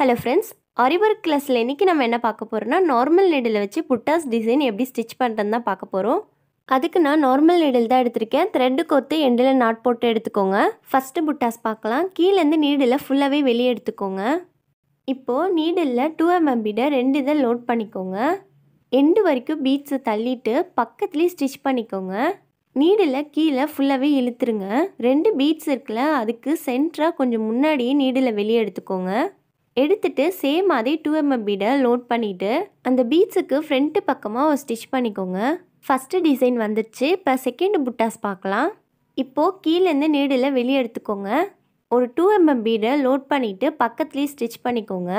hello friends ஆரிவர்க் கிளாஸில் இன்னைக்கு நம்ம என்ன பார்க்க போகிறோம்னா நார்மல் நெடில் வச்சு புட்டாஸ் டிசைன் எப்படி ஸ்டிச் பண்ணுறதுன்னு தான் பார்க்க போகிறோம் அதுக்கு நான் நார்மல் நெடில் தான் எடுத்திருக்கேன் த்ரெட்டு கொத்து எண்டில் நாட் போட்டு எடுத்துக்கோங்க ஃபஸ்ட்டு புட்டாஸ் பார்க்கலாம் கீழேருந்து நீடில் ஃபுல்லாகவே வெளியே எடுத்துக்கோங்க இப்போது நீடில் டூ எம்எம் ரெண்டு இதை லோட் பண்ணிக்கோங்க எண்டு வரைக்கும் பீட்ஸை தள்ளிட்டு பக்கத்துலேயே ஸ்டிச் பண்ணிக்கோங்க நீடில் கீழே ஃபுல்லாகவே இழுத்துருங்க ரெண்டு பீட்ஸ் இருக்குல்ல அதுக்கு சென்டராக கொஞ்சம் முன்னாடியே நீடில் வெளியே எடுத்துக்கோங்க எடுத்துகிட்டு சேம் அதே டூ எம்எம் பீடை லோட் பண்ணிவிட்டு அந்த பீட்ஸுக்கு ஃப்ரண்ட்டு பக்கமாக ஒரு ஸ்டிச் பண்ணிக்கோங்க ஃபஸ்ட்டு டிசைன் வந்துடுச்சு இப்போ செகண்ட் புட்டாஸ் பார்க்கலாம் இப்போது கீழேருந்து நீடில் வெளியே எடுத்துக்கோங்க ஒரு டூ எம்எம் பீடை லோட் பண்ணிவிட்டு பக்கத்துலேயே ஸ்டிச் பண்ணிக்கோங்க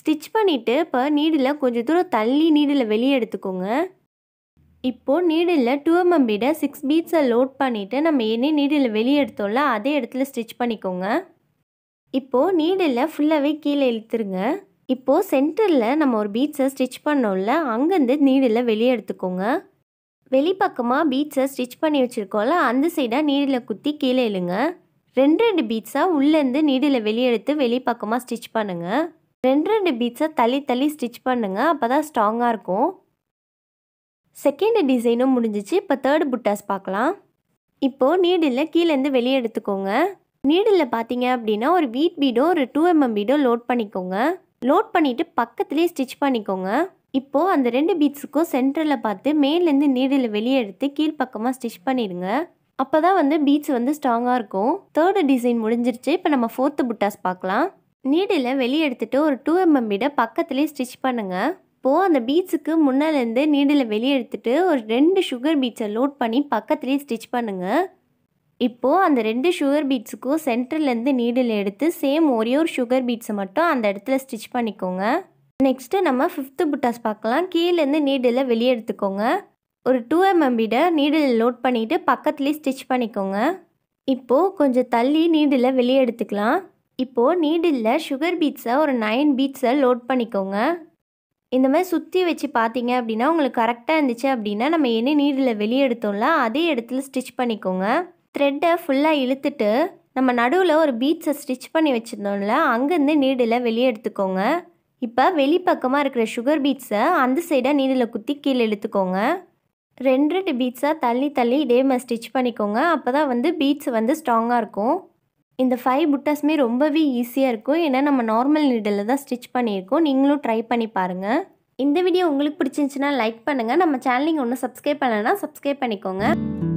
ஸ்டிச் பண்ணிவிட்டு இப்போ நீடில் கொஞ்சம் தூரம் தள்ளி நீடில் வெளியே எடுத்துக்கோங்க இப்போது நீடில் டூ எம்எம் பீடை சிக்ஸ் பீட்ஸை லோட் பண்ணிவிட்டு நம்ம என்ன நீடில் வெளியே எடுத்தோம்ல அதே இடத்துல ஸ்டிச் பண்ணிக்கோங்க இப்போது நீடில் ஃபுல்லாகவே கீழே இழுத்துருங்க இப்போது சென்டரில் நம்ம ஒரு பீட்ஸை ஸ்டிச் பண்ணோம்ல அங்கேருந்து நீடில் வெளியே எடுத்துக்கோங்க வெளிப்பக்கமாக பீட்ஸை ஸ்டிச் பண்ணி வச்சுருக்கோம்ல அந்த சைடாக நீடில் குத்தி கீழே இழுங்க ரெண்டு ரெண்டு பீட்ஸாக உள்ளேருந்து நீடில் வெளியே எடுத்து வெளிப்பக்கமாக ஸ்டிச் பண்ணுங்கள் ரெண்டு ரெண்டு பீட்ஸாக தள்ளி தள்ளி ஸ்டிச் பண்ணுங்கள் அப்போ தான் ஸ்ட்ராங்காக இருக்கும் செகண்ட் டிசைனும் முடிஞ்சிச்சு இப்போ தேர்டு புட்டாஸ் பார்க்கலாம் இப்போது நீடில் கீழேருந்து வெளியே எடுத்துக்கோங்க நீடில் பார்த்தீங்க அப்படின்னா ஒரு வீட் பீடோ ஒரு டூ எம்எம் பீடோ லோட் பண்ணிக்கோங்க லோட் பண்ணிவிட்டு பக்கத்துலேயே ஸ்டிச் பண்ணிக்கோங்க இப்போது அந்த ரெண்டு பீட்ஸுக்கும் சென்டரில் பார்த்து மேலேருந்து நீடில் வெளியே எடுத்து கீழ்ப்பக்கமாக ஸ்டிச் பண்ணிடுங்க அப்போ தான் வந்து பீட்ஸ் வந்து ஸ்ட்ராங்காக இருக்கும் தேர்டு டிசைன் முடிஞ்சிருச்சு இப்போ நம்ம ஃபோர்த்து புட்டாஸ் பார்க்கலாம் நீடில் வெளியே எடுத்துகிட்டு ஒரு டூ எம்எம் பீடை பக்கத்துலேயே ஸ்டிச் பண்ணுங்கள் இப்போது அந்த பீட்ஸுக்கு முன்னிலேருந்து நீடில் வெளியே எடுத்துகிட்டு ஒரு ரெண்டு சுகர் பீட்ஸை லோட் பண்ணி பக்கத்துலேயே ஸ்டிச் பண்ணுங்கள் இப்போது அந்த ரெண்டு சுகர் பீட்ஸுக்கும் சென்டர்லேருந்து நீடில் எடுத்து சேம் ஒரே ஒரு சுகர் பீட்ஸை மட்டும் அந்த இடத்துல ஸ்டிச் பண்ணிக்கோங்க நெக்ஸ்ட்டு நம்ம ஃபிஃப்த்து புட்டாஸ் பார்க்கலாம் கீழேருந்து நீடில் வெளியே எடுத்துக்கோங்க ஒரு டூ எம்எம் பீடை நீடில் லோட் பண்ணிவிட்டு பக்கத்துலேயே ஸ்டிச் பண்ணிக்கோங்க இப்போது கொஞ்சம் தள்ளி நீடில் வெளியே எடுத்துக்கலாம் இப்போது நீடில் சுகர் பீட்ஸை ஒரு நைன் பீட்ஸை லோட் பண்ணிக்கோங்க இந்த மாதிரி சுற்றி வச்சு பார்த்தீங்க அப்படின்னா உங்களுக்கு கரெக்டாக இருந்துச்சு அப்படின்னா நம்ம என்ன நீடில் வெளியே எடுத்தோம்ல அதே இடத்துல ஸ்டிச் பண்ணிக்கோங்க த்ரெட்டை ஃபுல்லாக இழுத்துட்டு நம்ம நடுவில் ஒரு பீட்ஸை ஸ்டிச் பண்ணி வச்சுருந்தோம்ல அங்கேருந்து நீடில் வெளியே எடுத்துக்கோங்க இப்போ வெளிப்பக்கமாக இருக்கிற சுகர் பீட்ஸை அந்த சைடாக நீடில் குத்தி கீழே இழுத்துக்கோங்க ரெண்டு ரெண்டு பீட்ஸாக தள்ளி தள்ளி இதே மாதிரி ஸ்டிச் பண்ணிக்கோங்க அப்போ தான் வந்து பீட்ஸ் வந்து ஸ்ட்ராங்காக இருக்கும் இந்த ஃபைவ் புட்டாஸுமே ரொம்பவே ஈஸியாக இருக்கும் ஏன்னா நம்ம நார்மல் நீடில் தான் ஸ்டிச் பண்ணியிருக்கோம் நீங்களும் ட்ரை பண்ணி பாருங்கள் இந்த வீடியோ உங்களுக்கு பிடிச்சிருந்துச்சுன்னா லைக் பண்ணுங்கள் நம்ம சேனலிங் ஒன்றும் சப்ஸ்கிரைப் பண்ணலைன்னா சப்ஸ்கிரைப் பண்ணிக்கோங்க